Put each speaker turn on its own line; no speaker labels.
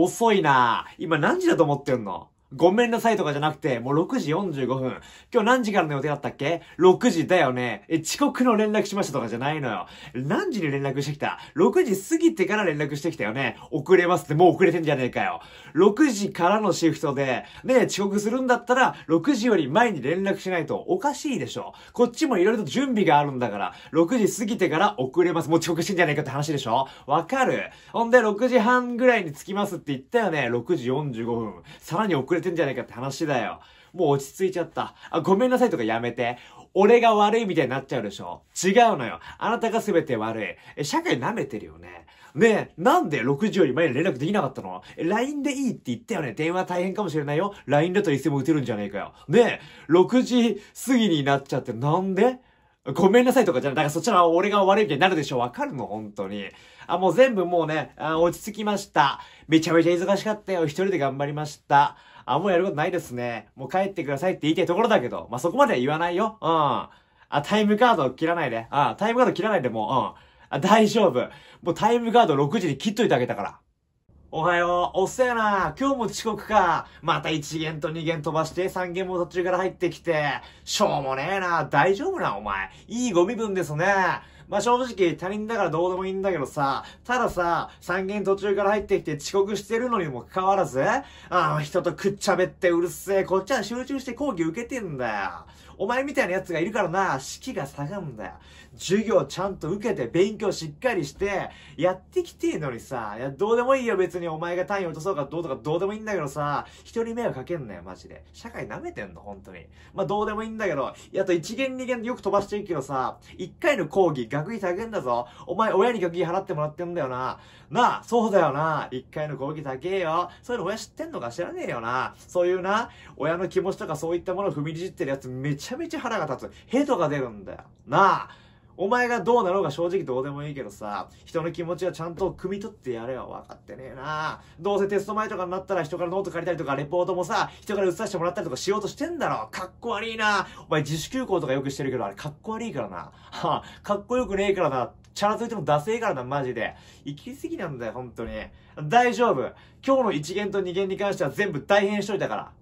遅いな今何時だと思ってんのごめんなさいとかじゃなくて、もう6時45分。今日何時からの予定だったっけ ?6 時だよね。え、遅刻の連絡しましたとかじゃないのよ。何時に連絡してきた ?6 時過ぎてから連絡してきたよね。遅れますってもう遅れてんじゃねえかよ。6時からのシフトで、ね、遅刻するんだったら、6時より前に連絡しないとおかしいでしょ。こっちも色々と準備があるんだから、6時過ぎてから遅れます。もう遅刻してんじゃねえかって話でしょわかる。ほんで、6時半ぐらいに着きますって言ったよね。6時45分。さらに遅れれてんじゃないかって話だよ。もう落ち着いちゃった。あ、ごめんなさいとかやめて。俺が悪いみたいになっちゃうでしょ違うのよ。あなたが全て悪い。え、社会舐めてるよね。ねえ、なんで6時より前に連絡できなかったのえ、LINE でいいって言ったよね。電話大変かもしれないよ。LINE だとつでも打てるんじゃねえかよ。ねえ、6時過ぎになっちゃってなんでごめんなさいとかじゃない。だからそっちの俺が悪いみたいになるでしょ。わかるの本当に。あ、もう全部もうね、あ落ち着きました。めちゃめちゃ忙しかったよ。一人で頑張りました。あ、もうやることないですね。もう帰ってくださいって言いたいところだけど。まあ、そこまでは言わないよ。うん。あ、タイムカード切らないで。あ、タイムカード切らないでもう、うん。あ、大丈夫。もうタイムカード6時に切っといてあげたから。おはよう、おっせえな、今日も遅刻か。また1弦と2弦飛ばして3弦も途中から入ってきて。しょうもねえな、大丈夫な、お前。いいゴミ分ですね。まあ、正直、他人だからどうでもいいんだけどさ、たださ、三軒途中から入ってきて遅刻してるのにもかかわらず、あの人とくっちゃべってうるせえ、こっちは集中して講義受けてんだよ。お前みたいな奴がいるからな、士気が下がるんだよ。授業ちゃんと受けて、勉強しっかりして、やってきてえのにさ、いや、どうでもいいよ別にお前が単位落とそうかどうとかどうでもいいんだけどさ、人に迷惑かけんなよ、マジで。社会舐めてんの、本当に。まあ、どうでもいいんだけど、やっと一限二限でよく飛ばしていくけどさ、一回の講義学費高えんだぞ。お前、親に学費払ってもらってんだよな。なあ、そうだよな。一回の講義高えよ。そういうの親知ってんのか知らねえよな。そういうな、親の気持ちとかそういったものを踏みにじってるやつめちゃめちゃ腹が立つ。ヘトが出るんだよ。なあ。お前がどうなろうが正直どうでもいいけどさ、人の気持ちはちゃんと汲み取ってやれよ。分かってねえなどうせテスト前とかになったら人からノート借りたりとか、レポートもさ、人から移させてもらったりとかしようとしてんだろ。かっこ悪いなお前自主休校とかよくしてるけど、あれかっこ悪いからな。はあ、かっこよくねえからな。チャラついてもダセえからな、マジで。行き過ぎなんだよ、本当に。大丈夫。今日の1元と2限に関しては全部大変しといたから。